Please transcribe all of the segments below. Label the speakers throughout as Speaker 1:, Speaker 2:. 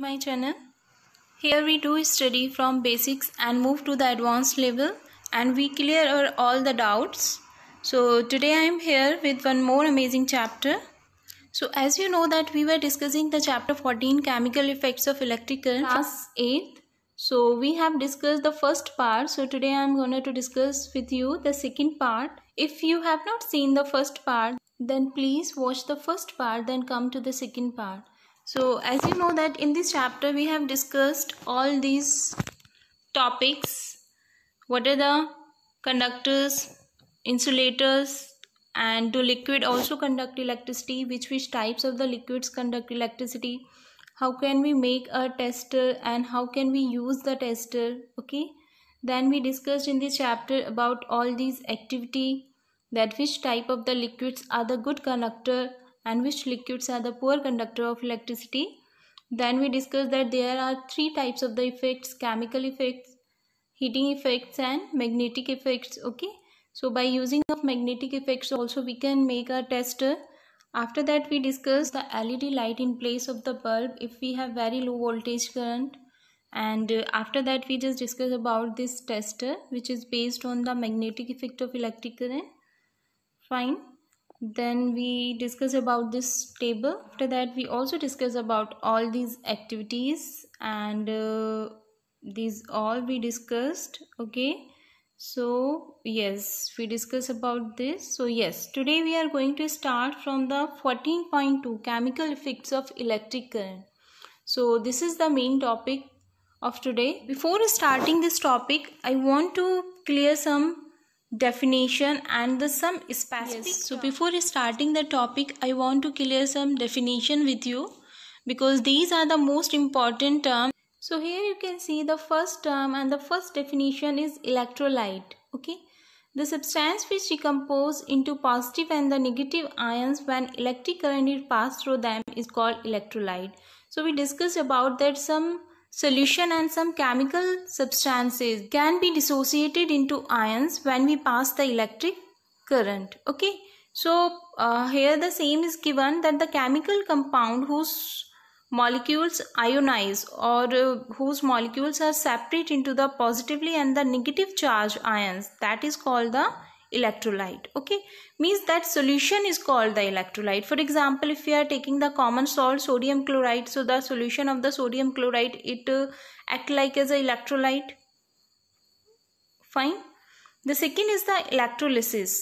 Speaker 1: my channel. Here we do study from basics and move to the advanced level and we clear all the doubts. So today I am here with one more amazing chapter. So as you know that we were discussing the chapter 14 chemical effects of electrical. Plus class 8. So we have discussed the first part. So today I am going to discuss with you the second part. If you have not seen the first part then please watch the first part then come to the second part so as you know that in this chapter we have discussed all these topics what are the conductors insulators and do liquid also conduct electricity which which types of the liquids conduct electricity how can we make a tester and how can we use the tester okay then we discussed in this chapter about all these activity that which type of the liquids are the good conductor and which liquids are the poor conductor of electricity. Then we discussed that there are three types of the effects, chemical effects, heating effects and magnetic effects, okay. So by using of magnetic effects also we can make a tester. After that we discuss the LED light in place of the bulb if we have very low voltage current and after that we just discuss about this tester which is based on the magnetic effect of electric current. Fine then we discuss about this table after that we also discuss about all these activities and uh, these all we discussed okay so yes we discuss about this so yes today we are going to start from the 14.2 chemical effects of electric current so this is the main topic of today before starting this topic i want to clear some definition and the some specific yes, so before starting the topic i want to clear some definition with you because these are the most important terms so here you can see the first term and the first definition is electrolyte okay the substance which decompose into positive and the negative ions when electric current is passed through them is called electrolyte so we discussed about that some solution and some chemical substances can be dissociated into ions when we pass the electric current okay so uh, here the same is given that the chemical compound whose molecules ionize or uh, whose molecules are separate into the positively and the negative charge ions that is called the electrolyte okay means that solution is called the electrolyte for example if we are taking the common salt sodium chloride so the solution of the sodium chloride it uh, act like as an electrolyte fine the second is the electrolysis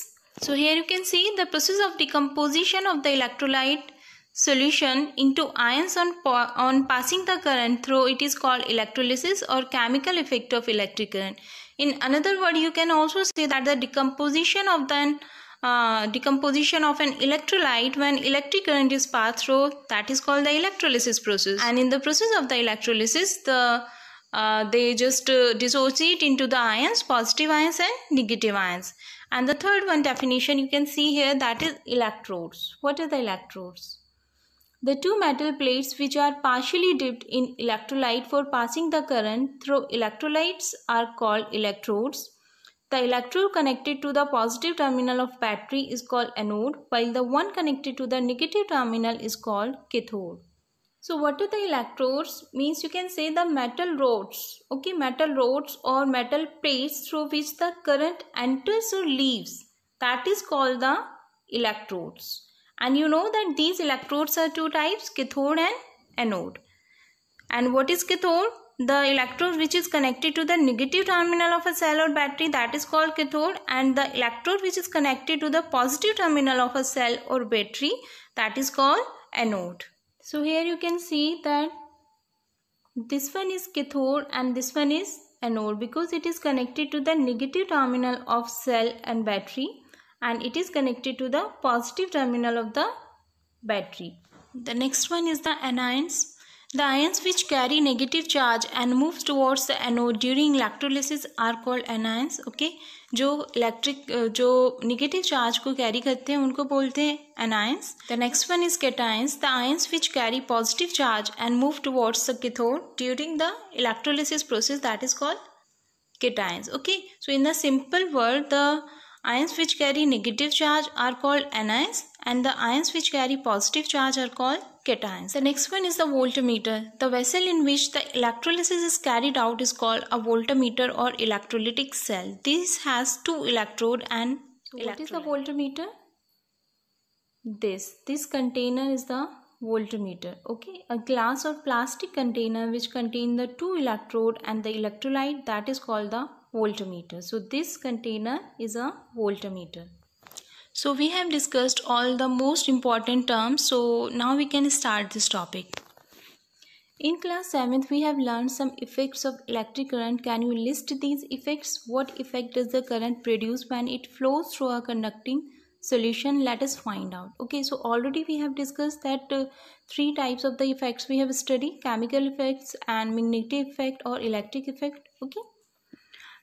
Speaker 1: so here you can see the process of decomposition of the electrolyte solution into ions on, on passing the current through it is called electrolysis or chemical effect of electric current in another word you can also say that the decomposition of the uh, decomposition of an electrolyte when electric current is passed through that is called the electrolysis process and in the process of the electrolysis the uh, they just uh, dissociate into the ions positive ions and negative ions and the third one definition you can see here that is electrodes what are the electrodes the two metal plates which are partially dipped in electrolyte for passing the current through electrolytes are called electrodes. The electrode connected to the positive terminal of battery is called anode while the one connected to the negative terminal is called cathode. So what do the electrodes means you can say the metal rods okay metal rods or metal plates through which the current enters or leaves that is called the electrodes. And you know that these electrodes are two types, cathode and anode. And what is cathode? The electrode which is connected to the negative terminal of a cell or battery that is called cathode and the electrode which is connected to the positive terminal of a cell or battery that is called anode. So here you can see that this one is cathode and this one is anode because it is connected to the negative terminal of cell and battery and it is connected to the positive terminal of the battery. The next one is the anions. The ions which carry negative charge and moves towards the anode during electrolysis are called anions. Okay, जो electric जो negative charge को carry करते हैं उनको बोलते हैं anions. The next one is cations. The ions which carry positive charge and move towards the cathode during the electrolysis process that is called cations. Okay, so in the simple word the Ions which carry negative charge are called anions and the ions which carry positive charge are called cations. The next one is the voltmeter. The vessel in which the electrolysis is carried out is called a voltmeter or electrolytic cell. This has two electrode and so What is the voltmeter? This. This container is the voltmeter. Okay. A glass or plastic container which contain the two electrode and the electrolyte that is called the voltmeter. So this container is a voltmeter. So we have discussed all the most important terms. So now we can start this topic. In class 7th, we have learned some effects of electric current. Can you list these effects? What effect does the current produce when it flows through a conducting solution? Let us find out. Okay, so already we have discussed that uh, three types of the effects we have studied. Chemical effects and magnetic effect or electric effect. Okay.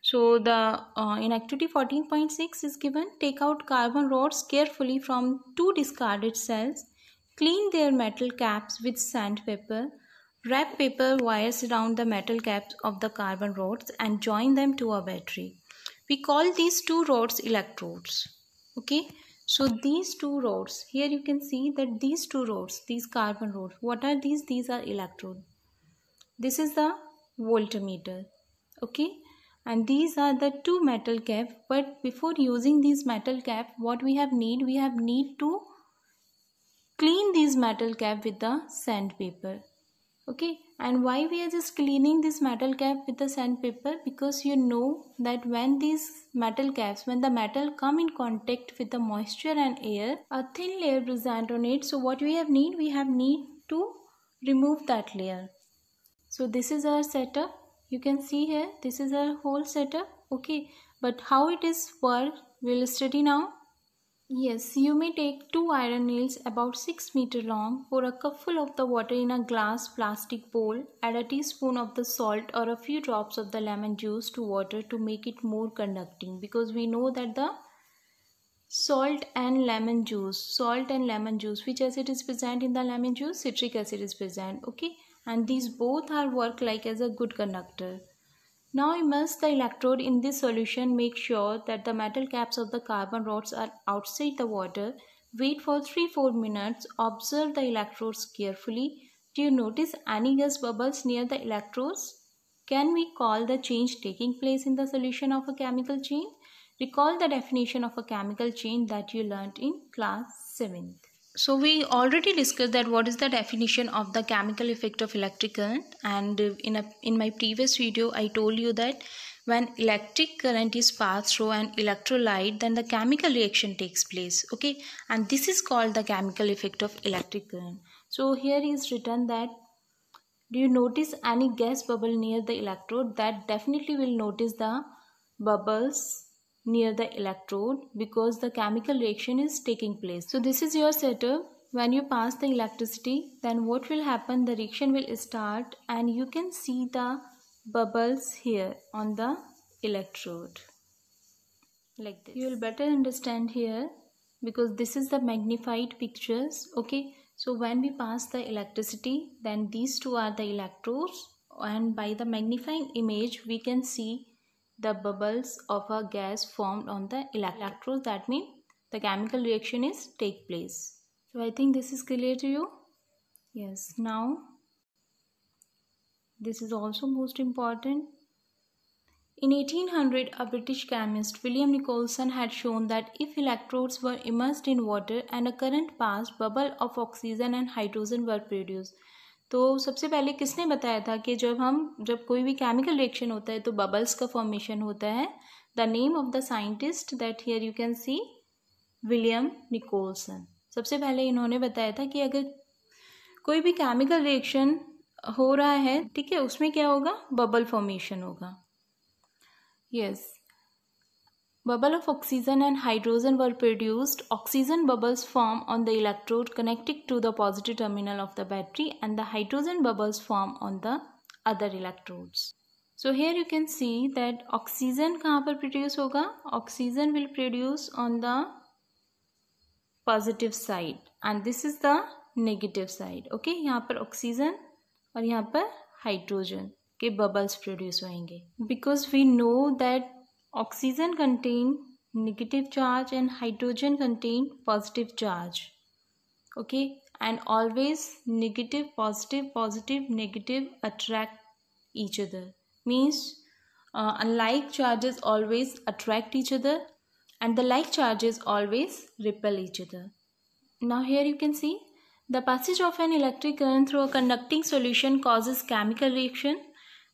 Speaker 1: So the uh, in activity 14.6 is given take out carbon rods carefully from two discarded cells, clean their metal caps with sandpaper, wrap paper wires around the metal caps of the carbon rods and join them to a battery. We call these two rods electrodes. Okay. So these two rods, here you can see that these two rods, these carbon rods, what are these? These are electrode. This is the voltmeter. Okay and these are the two metal cap but before using these metal cap what we have need we have need to clean these metal cap with the sandpaper okay and why we are just cleaning this metal cap with the sandpaper because you know that when these metal caps when the metal come in contact with the moisture and air a thin layer present on it so what we have need we have need to remove that layer so this is our setup you can see here this is our whole setup okay but how it is worked we'll study now Yes, you may take two iron nails about 6 meter long, pour a cupful of the water in a glass plastic bowl, add a teaspoon of the salt or a few drops of the lemon juice to water to make it more conducting because we know that the salt and lemon juice, salt and lemon juice, which acid is present in the lemon juice? Citric acid is present, okay? and these both are work like as a good conductor. Now immerse the electrode in this solution. Make sure that the metal caps of the carbon rods are outside the water. Wait for 3-4 minutes. Observe the electrodes carefully. Do you notice any gas bubbles near the electrodes? Can we call the change taking place in the solution of a chemical change? Recall the definition of a chemical change that you learnt in class 7th. So we already discussed that what is the definition of the chemical effect of electric current and uh, in a in my previous video I told you that when electric current is passed through an electrolyte then the chemical reaction takes place okay and this is called the chemical effect of electric current. So here is written that do you notice any gas bubble near the electrode that definitely will notice the bubbles near the electrode because the chemical reaction is taking place. So this is your setup. When you pass the electricity, then what will happen? The reaction will start and you can see the bubbles here on the electrode. Like this. You will better understand here because this is the magnified pictures. Okay. So when we pass the electricity, then these two are the electrodes and by the magnifying image we can see the bubbles of a gas formed on the electrodes that means the chemical reaction is take place so i think this is clear to you yes now this is also most important in 1800, a British chemist, William Nicholson, had shown that if electrodes were immersed in water and a current passed, bubble of oxygen and hydrogen were produced. तो सबसे पहले किसने बताया था कि जब हम जब कोई भी केमिकल रिएक्शन होता है तो बबल्स का फॉर्मेशन होता है the name of the scientist that here you can see William Nicholson सबसे पहले इन्होंने बताया था कि अगर कोई भी केमिकल रिएक्शन हो रहा है ठीक है उसमें क्या होगा बबल फॉर्मेशन होगा yes yes. Bubble of oxygen and hydrogen were produced. Oxygen bubbles form on the electrode connecting to the positive terminal of the battery and the hydrogen bubbles form on the other electrodes. So here you can see that oxygen कहाँ पर produce होगा Oxygen will produce on the positive side and this is the negative side. Okay यहाँ पर oxygen और यहाँ पर hydrogen के bubbles produce होंगे Because we know that Oxygen contain negative charge and hydrogen contain positive charge. Okay, and always negative, positive, positive, negative attract each other. Means uh, unlike charges always attract each other and the like charges always repel each other. Now here you can see the passage of an electric current through a conducting solution causes chemical reaction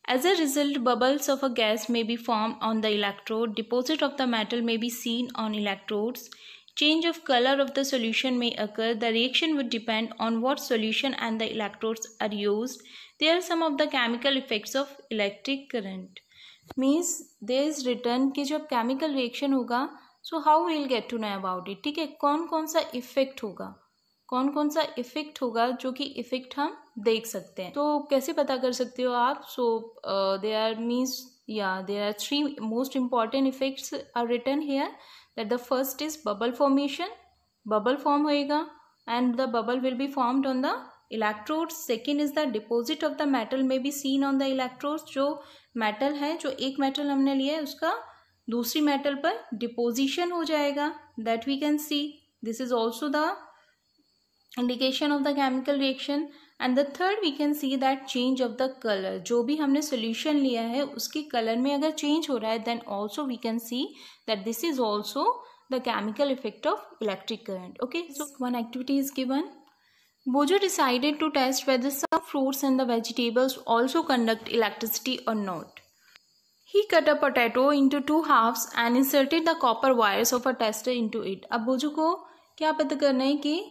Speaker 1: as a result, bubbles of a gas may be formed on the electrode, deposit of the metal may be seen on electrodes, change of color of the solution may occur. The reaction would depend on what solution and the electrodes are used. There are some of the chemical effects of electric current. Means there is written that जब chemical reaction होगा so how we'll get to know about it Okay, which effect will कौन Which effect will जो कि effect हम देख सकते हैं तो कैसे पता कर सकते हो आप सो दे आर मीन्स या there are three most important effects are written here that the first is bubble formation bubble form होएगा and the bubble will be formed on the electrodes second is the deposit of the metal may be seen on the electrodes जो metal है जो एक metal हमने लिया है उसका दूसरी मेटल पर डिपोजिशन हो जाएगा that we can see this is also the indication of the chemical reaction and the third we can see that change of the colour जो भी हमने सोल्यूशन लिया है उसके कलर में अगर चेंज हो रहा है then also we can see that this is also the chemical effect of electric current okay so one activity is given Boojho decided to test whether fruits and the vegetables also conduct electricity और not he cut a potato into two halves and inserted the copper wires of a tester into it अब बोजो को क्या पता करना है कि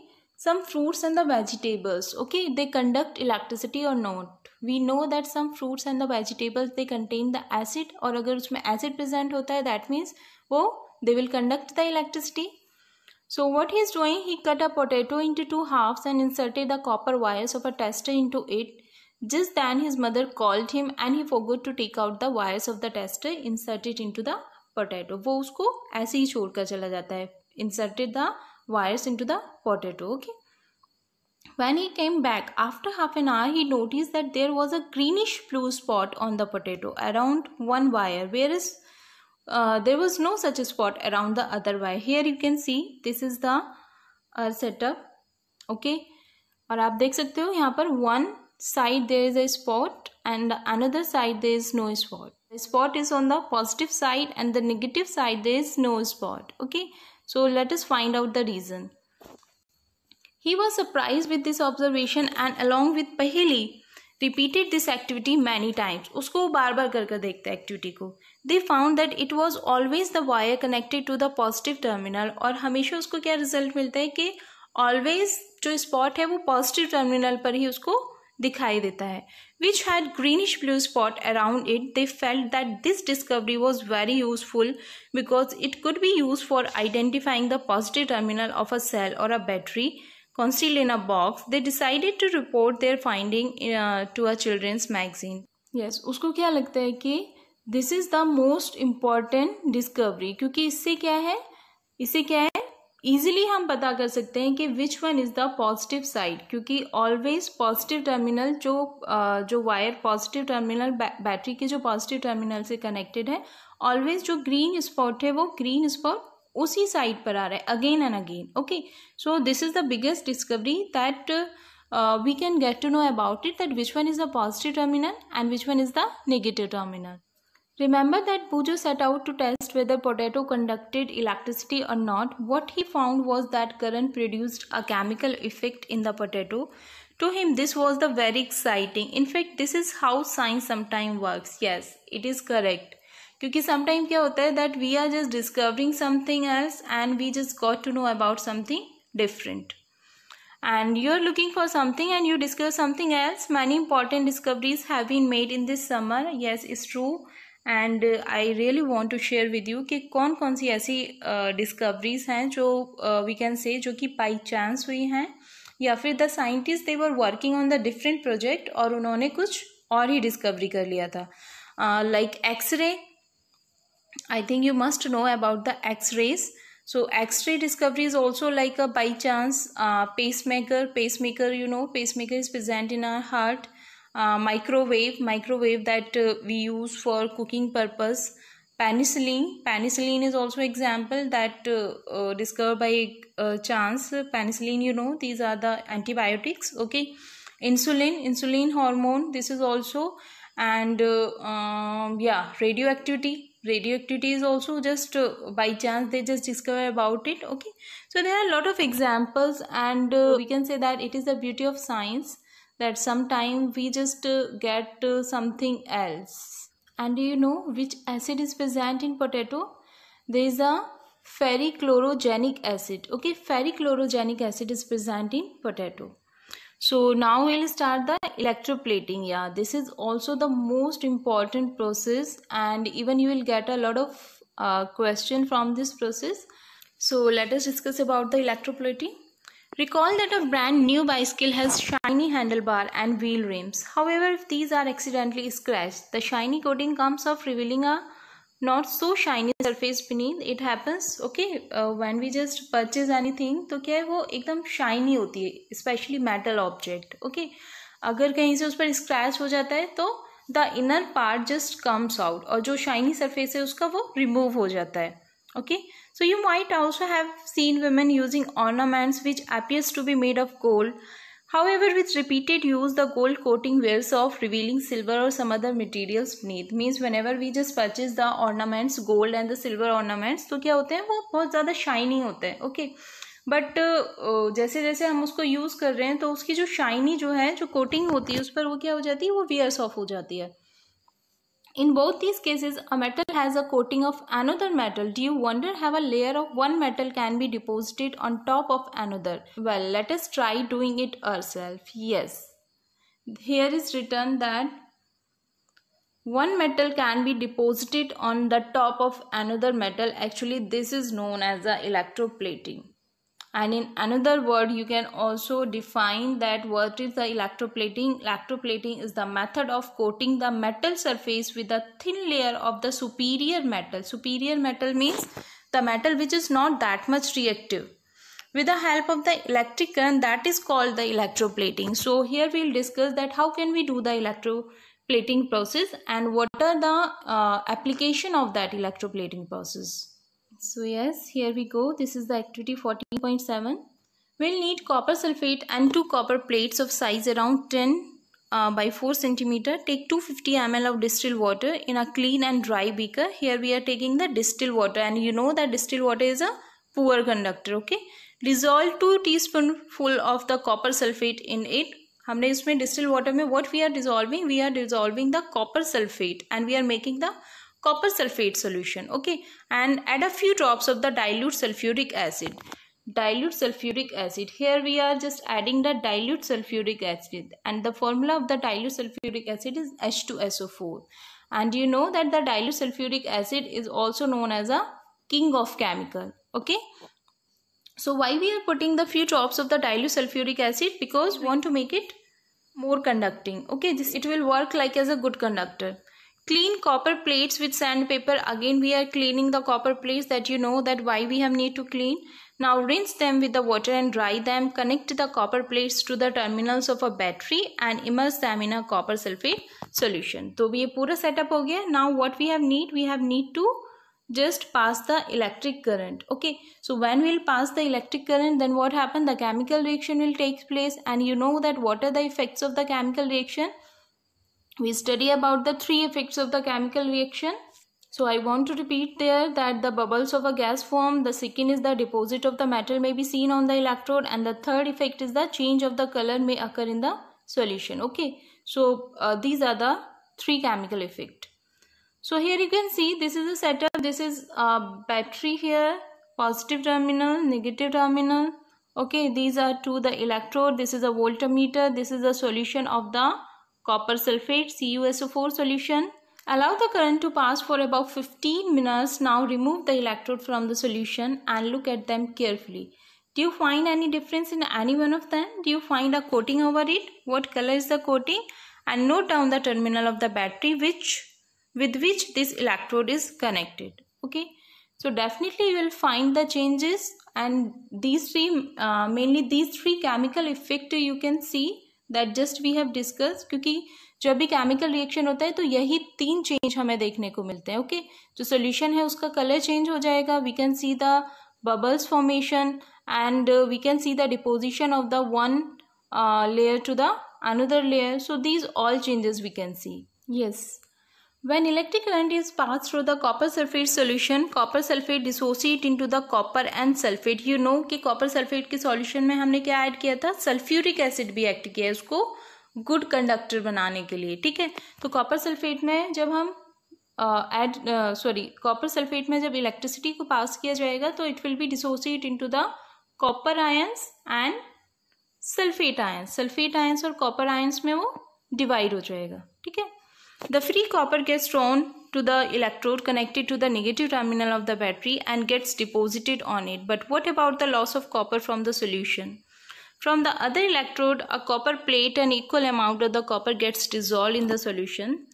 Speaker 1: some fruits and the vegetables okay they conduct electricity or not we know that some fruits and the vegetables they contain the acid और अगर उसमें एसिड प्रेजेंट होता है दैट मीन्स वो they will conduct the electricity so what he is doing he cut a potato into two halves and inserted the copper wires of a tester into it just then his mother called him and he forgot to take out the wires of the tester inserted into the potato wo usko aise hi chhod kar chala jata hai inserted the wires into the potato okay when he came back after half an hour he noticed that there was a greenish blue spot on the potato around one wire whereas uh, there was no such a spot around the other wire here you can see this is the uh, setup okay और आप देख सकते हो यहाँ पर side there is a spot and another side there is no spot. The spot is on the positive side and the negative side there is no spot. Okay. So let us find out the reason. He was surprised with this observation and along with Pahili repeated this activity many times. usko bar bar कर कर देखते activity को they found that it was always the wire connected to the positive terminal और हमेशा उसको क्या result मिलता है कि ऑलवेज जो स्पॉट है वो पॉजिटिव टर्मिनल पर ही उसको दिखाई देता है which had greenish blue spot around it they felt that this discovery was very useful because it could be use for identifying the positive terminal of a cell और a battery concealed in a box they decided to report their finding to a children's magazine yes उसको क्या लगता है कि this is the most important discovery क्योंकि इससे क्या है इससे क्या है इजीली हम पता कर सकते हैं कि which one is the positive side क्योंकि ऑलवेज पॉजिटिव टर्मिनल जो जो वायर पॉजिटिव टर्मिनल बैटरी के जो पॉजिटिव टर्मिनल से कनेक्टेड है ऑलवेज जो ग्रीन स्पॉट है वो ग्रीन स्पॉट उसी साइड पर आ रहा है again and again okay so this is the biggest discovery that we can get to know about it that which one is the positive terminal and which one is the negative terminal Remember that Bujo set out to test whether potato conducted electricity or not. What he found was that current produced a chemical effect in the potato. To him, this was the very exciting. In fact, this is how science sometimes works. Yes, it is correct. Because sometimes क्या होता है that we are just discovering something else, and we just got to know about something different. and you're looking for something and you discover something else many important discoveries have been made in this summer yes it's true and I really want to share with you कि कौन कौन सी ऐसी discoveries uh, हैं जो we can say जो कि by chance हुई हैं या फिर the scientist they were working on the different project और उन्होंने कुछ और ही डिस्कवरी कर लिया था like x-ray I think you must know about the x-rays x-ray discovery is also like a by chance pacemaker pacemaker you know pacemaker is present in our heart Uh, microwave microwave that uh, we use for cooking purpose penicillin penicillin is also example that uh, uh discovered by uh, chance penicillin you know these are the antibiotics okay insulin insulin hormone this is also and um, yeah radioactivity radioactivity is also just uh, by chance they just discover about it okay so there are a lot of examples and uh, we can say that it is the beauty of science that sometimes we just uh, get uh, something else. And do you know which acid is present in potato? There is a ferrichlorogenic acid. Okay, ferrichlorogenic acid is present in potato. So now we'll start the electroplating. Yeah, this is also the most important process and even you will get a lot of uh, question from this process. So let us discuss about the electroplating. Recall that a brand new bicycle has shiny handlebar and wheel rims. However, if these are accidentally scratched, the shiny coating comes off revealing a not so shiny surface beneath. It happens, okay, uh, when we just purchase anything, तो क्या है वो एकदम shiny होती है especially metal object. Okay, अगर कहीं से उस पर scratch हो जाता है तो the inner part just comes out और जो shiny surface है उसका वो remove हो जाता है Okay. So you might also have seen women using ornaments which appears to be made of gold. However, with repeated use, the gold coating wears off, revealing silver or some other materials beneath. Means whenever we just purchase the ornaments, gold and the silver ornaments, तो क्या होते हैं वो बहुत ज़्यादा shiny होते हैं okay? But जैसे जैसे हम उसको यूज़ कर रहे हैं तो उसकी जो शाइनी जो है जो कोटिंग होती है उस पर वो क्या हो जाती है वो वियर्स ऑफ हो जाती है In both these cases, a metal has a coating of another metal. Do you wonder how a layer of one metal can be deposited on top of another? Well, let us try doing it ourselves. Yes. Here is written that one metal can be deposited on the top of another metal. Actually, this is known as the electroplating and in another word you can also define that what is the electroplating electroplating is the method of coating the metal surface with a thin layer of the superior metal superior metal means the metal which is not that much reactive with the help of the electric current that is called the electroplating so here we'll discuss that how can we do the electroplating process and what are the uh, application of that electroplating process so yes, here we go. This is the activity 14.7. We'll need copper sulfate and two copper plates of size around 10 uh, by 4 centimeter. Take 250 ml of distilled water in a clean and dry beaker. Here we are taking the distilled water and you know that distilled water is a poor conductor. Okay. Dissolve 2 teaspoonful of the copper sulfate in it. हमने इसमें distil water में What we are dissolving? We are dissolving the copper sulfate, and we are making the copper sulfate solution okay and add a few drops of the dilute sulfuric acid dilute sulfuric acid here we are just adding the dilute sulfuric acid and the formula of the dilute sulfuric acid is H2SO4 and you know that the dilute sulfuric acid is also known as a king of chemical okay so why we are putting the few drops of the dilute sulfuric acid because we want to make it more conducting okay this it will work like as a good conductor clean copper plates with sandpaper again we are cleaning the copper plates that you know that why we have need to clean now rinse them with the water and dry them connect the copper plates to the terminals of a battery and immerse them in a copper sulfate solution so ye pura setup ho gaya now what we have need we have need to just pass the electric current okay so when we'll pass the electric current then what happen the chemical reaction will take place and you know that what are the effects of the chemical reaction we study about the three effects of the chemical reaction. So I want to repeat there that the bubbles of a gas form, the second is the deposit of the metal may be seen on the electrode and the third effect is the change of the color may occur in the solution. Okay, so uh, these are the three chemical effect. So here you can see this is a setup, this is a battery here, positive terminal, negative terminal. Okay, these are two the electrode, this is a voltmeter, this is the solution of the Copper sulfate CuSO4 solution. Allow the current to pass for about 15 minutes. Now remove the electrode from the solution and look at them carefully. Do you find any difference in any one of them? Do you find a coating over it? What color is the coating? And note down the terminal of the battery which with which this electrode is connected. Okay. So definitely you will find the changes and these three, uh, mainly these three chemical effect you can see that just we have discuss क्योंकि जब भी chemical reaction होता है तो यही तीन change हमें देखने को मिलते हैं ओके okay? जो सोल्यूशन है उसका कलर चेंज हो जाएगा we can see the bubbles formation and we can see the deposition of the one layer to the another layer so these all changes we can see yes When electric current is passed through the copper sulfate solution, copper sulfate dissociate into the copper and sulfate. You know कि copper sulfate के solution में हमने क्या add किया था sulfuric acid भी act किया उसको good conductor बनाने के लिए ठीक है तो copper sulfate में जब हम uh, add uh, sorry copper sulfate में जब electricity को pass किया जाएगा तो it will be dissociate into the copper ions and sulfate ions. Sulfate ions और copper ions में वो divide हो जाएगा ठीक है The free copper gets thrown to the electrode connected to the negative terminal of the battery and gets deposited on it. But what about the loss of copper from the solution? From the other electrode, a copper plate an equal amount of the copper gets dissolved in the solution.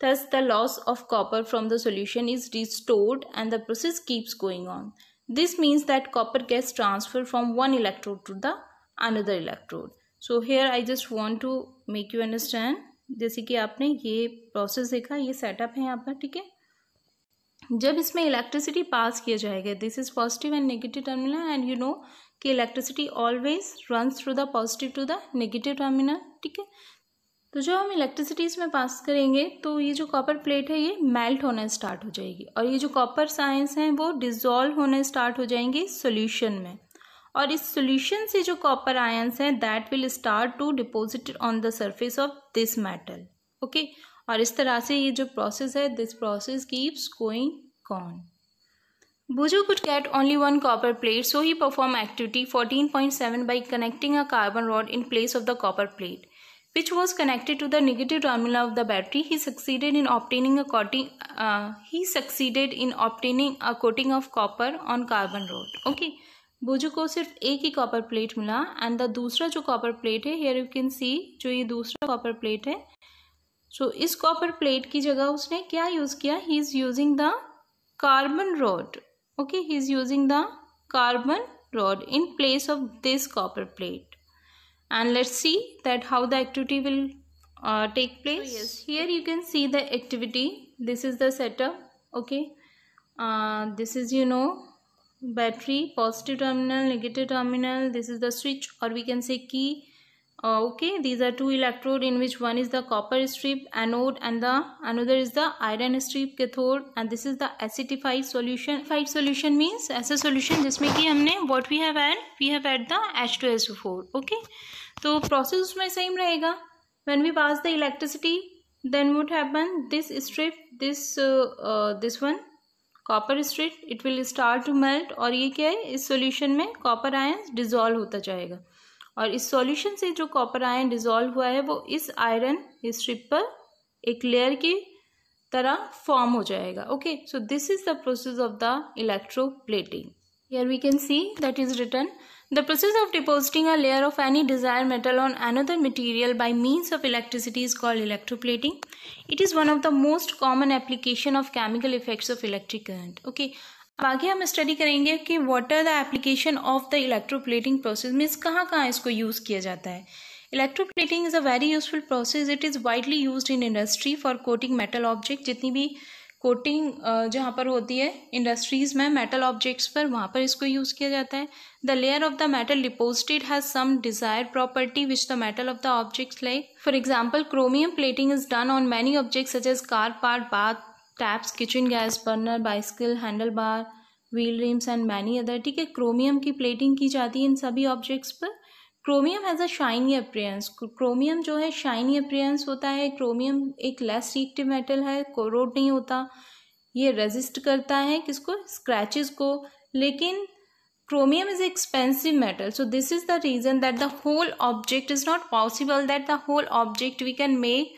Speaker 1: Thus, the loss of copper from the solution is restored and the process keeps going on. This means that copper gets transferred from one electrode to the another electrode. So here I just want to make you understand जैसे कि आपने ये process देखा ये setup है यहाँ पर ठीक है जब इसमें इलेक्ट्रिसिटी पास किया जाएगा this is positive and negative terminal and you know कि electricity always run through the positive to the negative terminal ठीक है तो जब हम इलेक्ट्रिसिटी इसमें पास करेंगे तो ये जो कॉपर प्लेट है ये मेल्ट होना स्टार्ट हो जाएगी और ये जो कॉपर साइंस हैं वो डिजॉल्व होना स्टार्ट हो जाएंगे सोल्यूशन में और इस सोल्यूशन से जो कॉपर आयंस हैं that will start to deposit on the surface of this metal okay और इस तरह से ये जो प्रोसेस है दिस प्रोसेस कीप्स गोइंग कॉन Boojho could get only one copper plate so he perform activity fourteen point seven by connecting a carbon rod in place of the copper plate which was connected to the negative terminal of the battery he succeeded in obtaining a he succeeded in obtaining a coating of copper on carbon rod okay Boojho को सिर्फ एक ही copper plate मिला and the दूसरा जो copper plate है here you can see जो ये दूसरा कॉपर प्लेट है सो so, इस कॉपर प्लेट की जगह उसने क्या यूज़ किया he is using the carbon rod okay he is using the carbon rod in place of this copper plate and let's see that how the activity will take place here you can see the activity this is the setup okay this is you know battery positive terminal negative terminal this is the switch or we can say key uh, okay these are two electrode in which one is the copper strip anode and the another is the iron strip cathode and this is the acidified solution five solution means as a solution jisme ki humne what we have add we have add the H2SO4 okay so process उसमें same rahega when we pass the electricity then what happen this strip this uh, uh, this one copper straight it will start to melt और ये क्या है इस solution में copper ion dissolve होता जाएगा और इस सॉल्यूशन से जो कॉपर आयन डिजोल्व हुआ है वो इस आयरन स्ट्रिप पर एक लेयर की तरह फॉर्म हो जाएगा okay so this is the process of the electroplating here we can see that is written The process of depositing a layer of any desired metal on another material by means of electricity is called electroplating. It is one of the most common application of chemical effects of electric current. Okay, अब आगे हम study करेंगे कि what are the application of the electroplating process means कहाँ कहाँ इसको use किया जाता है electroplating is a very useful process it is widely use in industry for coating metal object जितनी भी कोटिंग जहाँ पर होती है इंडस्ट्रीज़ में मेटल ऑब्जेक्ट्स पर वहाँ पर इसको यूज़ किया जाता है the layer of the metal deposited has some desire property which the metal of the objects like for example chromium plating is done on many objects such as car part bath taps kitchen gas burner bicycle handlebar wheel rims and many other ठीक है chromium की plating की जाती है इन सभी objects पर chromium has a shiny appearance chromium जो है शाइनी अप्रियंस होता है क्रोमियम एक लेस रिक्ट मेटल है कोरोड नहीं होता ये रेजिस्ट करता है किसको स्क्रैच को लेकिन chromium is expensive metal so this is the reason that the whole object is not possible that the whole object we can make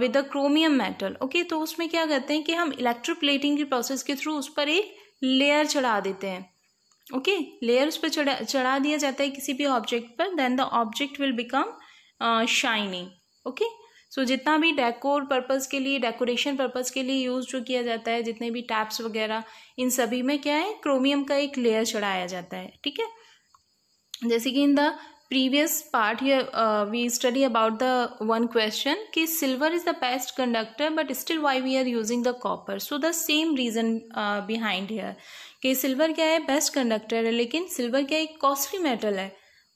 Speaker 1: with a chromium metal okay तो उसमें क्या करते हैं कि हम इलेक्ट्रोप्लेटिंग की प्रोसेस के थ्रू उस पर एक लेयर चढ़ा देते हैं ओके लेयर्स पे चढ़ा चढ़ा दिया जाता है किसी भी ऑब्जेक्ट पर then the object will become shining okay so जितना भी डेकोर पर्पज़ के लिए डेकोरेशन पर्पज़ के लिए यूज़ जो किया जाता है जितने भी टैप्स वगैरह इन सभी में क्या है क्रोमियम का एक लेयर चढ़ाया जाता है ठीक है जैसे कि in the previous part we study about the one question कि silver is the best conductor but still why we are using the copper so the same reason behind here कि सिल्वर क्या है बेस्ट कंडक्टर है लेकिन silver क्या एक costly metal है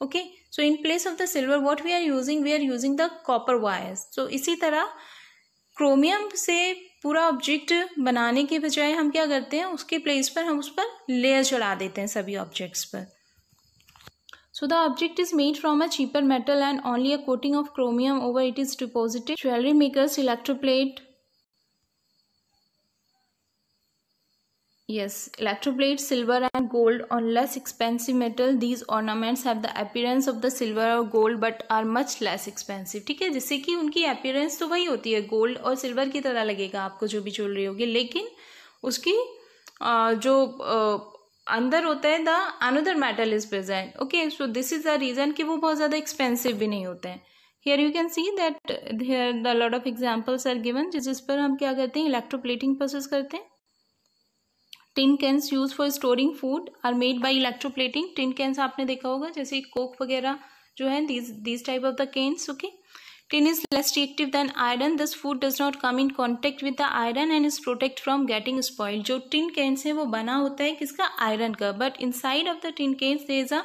Speaker 1: okay so in place of the silver what we are using we are using the copper wires so इसी तरह क्रोमियम से पूरा ऑब्जेक्ट बनाने के बजाय हम क्या करते हैं उसके प्लेस पर हम उस पर लेयर चढ़ा देते हैं सभी ऑब्जेक्ट्स पर so the object is made from a cheaper metal and only a coating of chromium over it is deposited jewellery makers electroplate Yes, electroplate, silver and gold on less expensive metal. These ornaments have the appearance of the silver or gold but are much less expensive. ठीक है जिससे कि उनकी appearance तो वही होती है gold और सिल्वर की तरह लगेगा आपको जो भी ज्वेलरी होगी लेकिन उसकी जो अंदर होता है the another metal is present okay so this is the reason कि वो बहुत ज़्यादा एक्सपेंसिव भी नहीं होते हैं here you can see that here the lot of examples are given जिस पर हम क्या करते हैं इलेक्ट्रोप्लेटिंग प्रोसेस करते हैं tin cans use for storing food are made by electroplating tin cans आपने देखा होगा जैसे कोक वगैरह जो है these these type of the cans okay tin is less reactive than iron this food does not come in contact with the iron and is protect from getting spoil जो tin cans है वो बना होता है किसका iron का inside of the tin cans they is a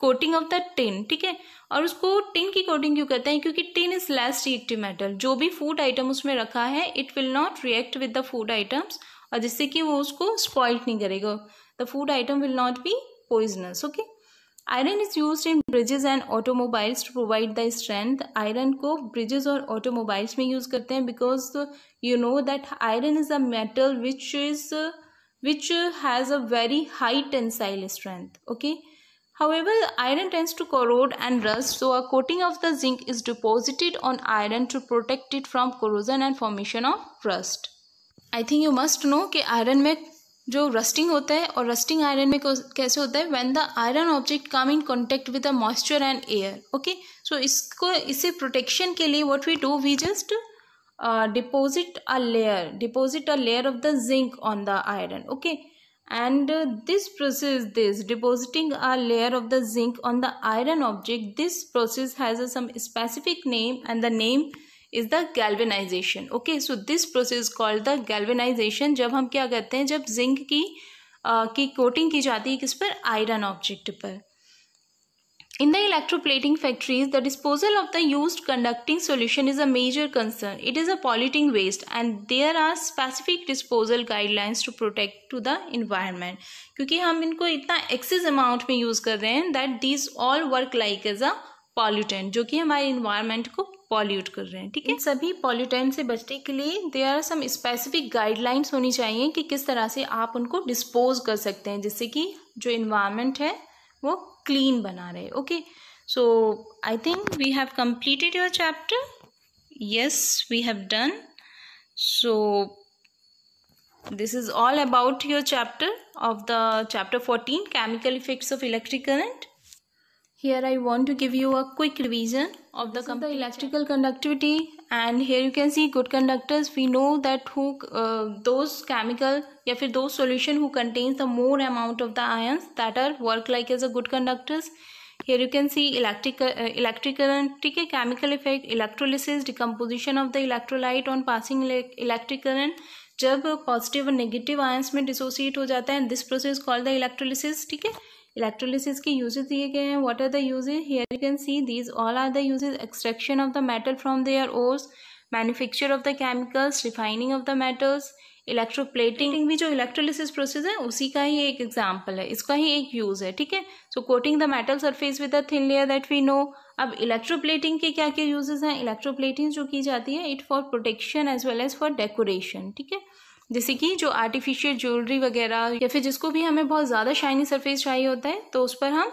Speaker 1: coating of the tin ठीक है और उसको टिन की कोटिंग क्यों कहते हैं क्योंकि tin is less reactive metal जो भी फूड आइटम उसमें रखा है it will not react with the food items और जिससे कि वो उसको स्पॉइल्ड नहीं करेगा the food item will not be poisonous okay iron is use in bridges and automobiles to provide the strength iron को ब्रिजेज और ऑटोमोबाइल्स में यूज करते हैं because you know that iron is a metal which is which has a very high tensile strength okay However, iron tends to corrode and rust, so a coating of the zinc is deposited on iron to protect it from corrosion and formation of rust I think you must know कि iron में जो rusting होता है और rusting iron में कैसे होता है when the iron object come in contact with the moisture and air okay so इसको इसे प्रोटेक्शन के लिए what we do we just deposit a layer deposit a layer of the zinc on the iron okay and this process this depositing a layer of the zinc on the iron object this process has a some specific name and the name is the galvanisation okay so this process called the galvanisation जब हम क्या करते हैं जब zinc की आ, की coating की जाती है किस पर आयरन ऑब्जेक्ट पर in the electroplating factories the disposal of the use conducting solution is a major concern it is a polluting waste and there are specific disposal guidelines to protect to the environment क्योंकि हम इनको इतना excess amount में use कर रहे हैं that this all work like as a pollutant जो कि हमारे इन्वायरमेंट को पॉल्यूट कर रहे हैं ठीक है सभी पॉल्यूटेंट से बचने के लिए they are some specific guidelines होनी चाहिए कि किस तरह से आप उनको डिस्पोज कर सकते हैं जिससे कि जो इन्वायरमेंट है वो क्लीन बना रहे okay so I think we have completed your chapter yes we have done so this is all about your chapter of the chapter fourteen chemical effects of electric current here I want to give you a quick revision of the, the electrical conductivity and here you can see good conductors we know that who uh, those chemical ya fir those solution who contains the more amount of the ions that are work like as a good conductors here you can see electric uh, electric current ठीक है chemical effect electrolysis decomposition of the electrolyte on passing electric current जब positive और negative ions में dissociate हो जाता है this process called the electrolysis ठीक है इलेक्ट्रोलिसिस के यूज दिए गए हैं what are the uses here you can see these all are the uses extraction of the metal from their ores manufacture of the chemicals refining of the metals electroplating भी जो electrolysis process है उसी का ही एक example है इसका ही एक use है ठीक है so coating the metal surface with a thin layer that we know अब इलेक्ट्रोप्लेटिंग के क्या क्या यूजेस हैं इलेक्ट्रोप्लेटिंग जो की जाती है it for protection as well as for decoration ठीक है जैसे कि जो आर्टिफिशियल ज्वेलरी वगैरह या फिर जिसको भी हमें बहुत ज़्यादा शाइनी सरफेस चाहिए होता है तो उस पर हम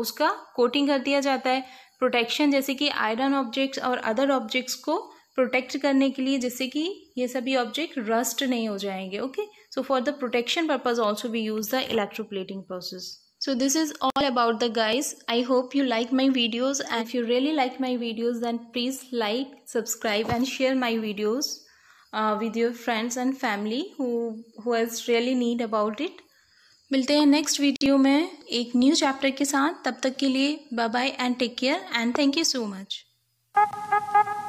Speaker 1: उसका कोटिंग कर दिया जाता है प्रोटेक्शन जैसे कि आयरन ऑब्जेक्ट्स और अदर ऑब्जेक्ट्स को प्रोटेक्ट करने के लिए जैसे कि ये सभी ऑब्जेक्ट रस्ट नहीं हो जाएंगे okay so for the protection purpose also be use the electroplating process so this is all about the guys I hope you like my videos and you really like my videos then please like subscribe and share my videos uh, with your friends and family who who has really need about it मिलते हैं next video में एक new chapter के साथ तब तक के लिए bye bye and take care and thank you so much